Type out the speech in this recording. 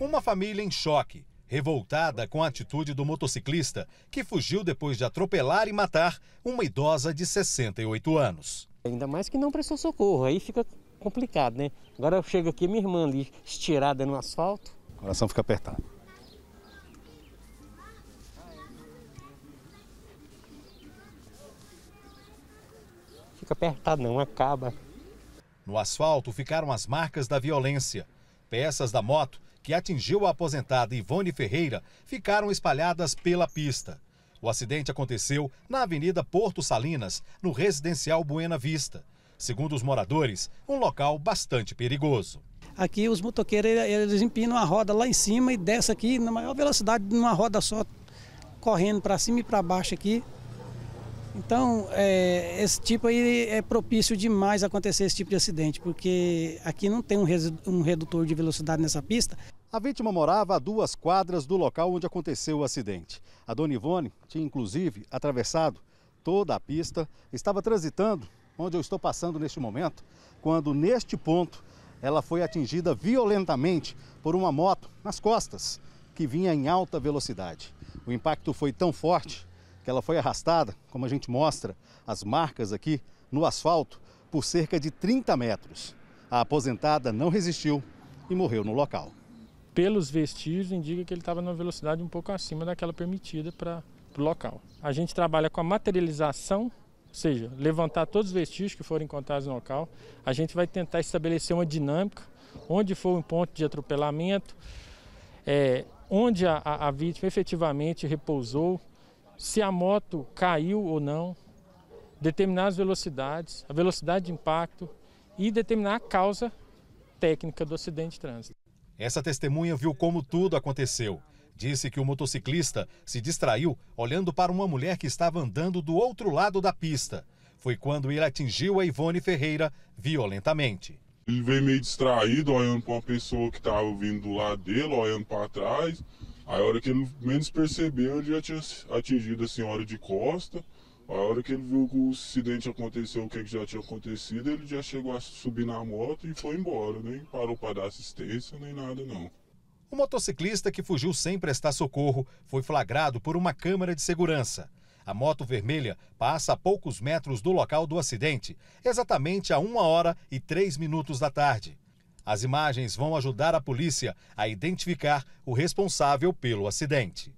Uma família em choque, revoltada com a atitude do motociclista que fugiu depois de atropelar e matar uma idosa de 68 anos. Ainda mais que não prestou socorro, aí fica complicado, né? Agora eu chego aqui, minha irmã ali estirada no asfalto. O coração fica apertado. Fica apertado não, acaba. No asfalto ficaram as marcas da violência. Peças da moto que atingiu a aposentada Ivone Ferreira ficaram espalhadas pela pista. O acidente aconteceu na Avenida Porto Salinas, no residencial Buena Vista. Segundo os moradores, um local bastante perigoso. Aqui os motoqueiros eles empinam a roda lá em cima e desce aqui na maior velocidade, numa roda só, correndo para cima e para baixo aqui. Então, é, esse tipo aí é propício demais acontecer esse tipo de acidente, porque aqui não tem um, um redutor de velocidade nessa pista. A vítima morava a duas quadras do local onde aconteceu o acidente. A dona Ivone tinha, inclusive, atravessado toda a pista, estava transitando, onde eu estou passando neste momento, quando neste ponto ela foi atingida violentamente por uma moto nas costas, que vinha em alta velocidade. O impacto foi tão forte que ela foi arrastada, como a gente mostra as marcas aqui, no asfalto por cerca de 30 metros. A aposentada não resistiu e morreu no local. Pelos vestígios, indica que ele estava numa velocidade um pouco acima daquela permitida para o local. A gente trabalha com a materialização, ou seja, levantar todos os vestígios que foram encontrados no local. A gente vai tentar estabelecer uma dinâmica, onde foi um ponto de atropelamento, é, onde a, a vítima efetivamente repousou, se a moto caiu ou não, determinar as velocidades, a velocidade de impacto e determinar a causa técnica do acidente de trânsito. Essa testemunha viu como tudo aconteceu. Disse que o motociclista se distraiu olhando para uma mulher que estava andando do outro lado da pista. Foi quando ele atingiu a Ivone Ferreira violentamente. Ele veio meio distraído, olhando para uma pessoa que estava vindo do lado dele, olhando para trás. A hora que ele menos percebeu, ele já tinha atingido a senhora de costa. A hora que ele viu que o acidente aconteceu, o que, é que já tinha acontecido, ele já chegou a subir na moto e foi embora. Nem parou para dar assistência, nem nada não. O motociclista que fugiu sem prestar socorro foi flagrado por uma câmera de segurança. A moto vermelha passa a poucos metros do local do acidente, exatamente a 1 hora e três minutos da tarde. As imagens vão ajudar a polícia a identificar o responsável pelo acidente.